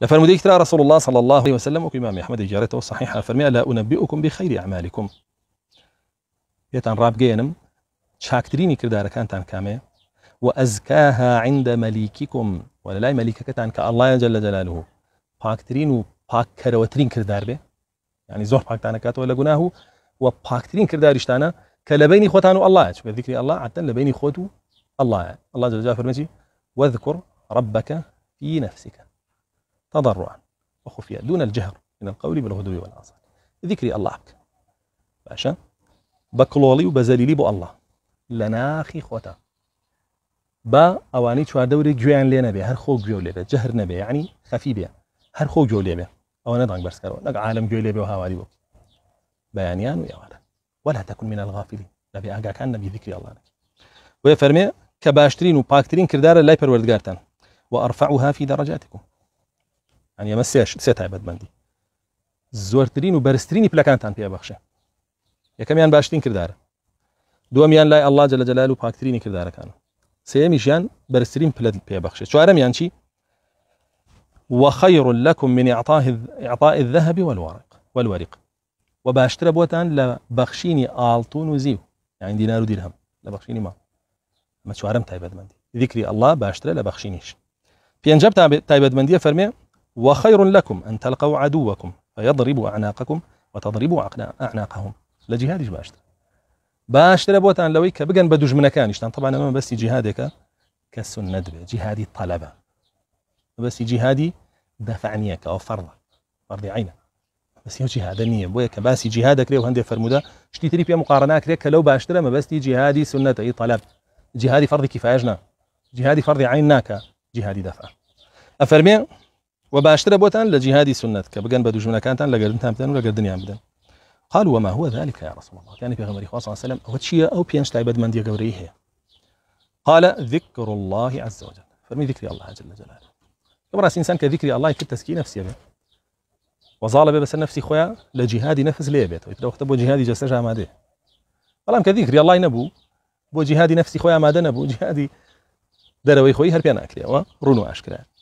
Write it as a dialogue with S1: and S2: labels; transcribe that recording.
S1: لفرمودي ترى رسول الله صلى الله عليه وسلم امام أحمد جارته الصحيحة فرمي لا أنبئكم بخير أعمالكم يتان راب جينم شاكتريني كردار عن كامي وأزكاها عند مليككم ولا لا عن كالله جل جلاله باكترينو باكر كروترين كردار به يعني زور كات ولا غناه وباكترين كردارشتانا كلبيني خوتانو الله شوف ذكري الله عتن لبيني خوتو الله الله جل جلاله فرمي واذكر ربك في نفسك تضرعا وخفيا دون الجهر من القول بالغدو والعصر ذكري الله بك باشا بكلولي وبزليلي بو الله لناخي خوتا با اواني چوار دوري جوان لينا بي هر خوك جوان لينا جهر نبي يعني خفي بي هر خو جوان بي او ندعن برس كارو نق عالم جوان بي وهاواري بو بيانيان ويوانا ولا تكن من الغافلين نبي آقا كان نبي ذكري الله لك ويفرمي كباشترين وباكترين كردار لا يبر وأرفعها في درجاتكم يعني زورترين ئەمە بلا كانت تایبەتبندی زۆرترین و يا كم يان باشتين یەکەمیان باشترین لاي الله جل جلاله جە لە كان و پاکترینی برسترين بلا بي بەرزترین شو پێبخشێت يعني شي وخير لكم من إعطاه إعطاء الذهب والورق والورق وباشترى بوتان لبخشيني آلتون وزيو يعني دينار ودرهم لبخشيني ما ما شو عرم تايبد بندي ذكري الله باشترى لبخشينيش بينجب تايبد بندي فرمي وخير لكم أن تلقوا عدوكم فيضرب أعناقكم وتضربوا أعناقهم لجهادش باشتر باشترە بۆتان لەوەی کە بگەن بە دوژمنەکانیشتان طبعا أنا بس جهادك کە سن نەدرێت جیهادی طلبە بەستی جیهادی دەفعنیە فرض ئەو بس فەرضی عینە بەسی بويك نییە جهادك کە باسی فرمودا شتي هەندێک فرەرمودا مقارنة تری پێ مقارناکرێت ما بس باشترە مەبەستی جیهادی طلب جهادي فرض کیفاژنا جیهادی جهادي فرض ناکە جیهادی دفع ئەفەرمێ و بوتان بۆتان سنت کە بگەن بە دوژمنەکانتان لەگەرمتان بدەن و لەگە يام بدن قالوا وما هو ذلك يا رسول الله يعني في غمري صلى الله هو وسلم أو بينش تعبد من دي غوريه قال ذكر الله عز وجل فرمي ذكر الله جل جلاله راس إنسان كذكر الله كنت تسكي نفسي به وظالب بس نفسي خويا لجهادي نفس ليه بيت طيب، وقت وقت بو جهادي جسر ما دي كذكر الله نبو بو جهادي نفسي خويا ما دنا بو جهادي دروي خويا خوي هربيان أكلي ورونو أشكرا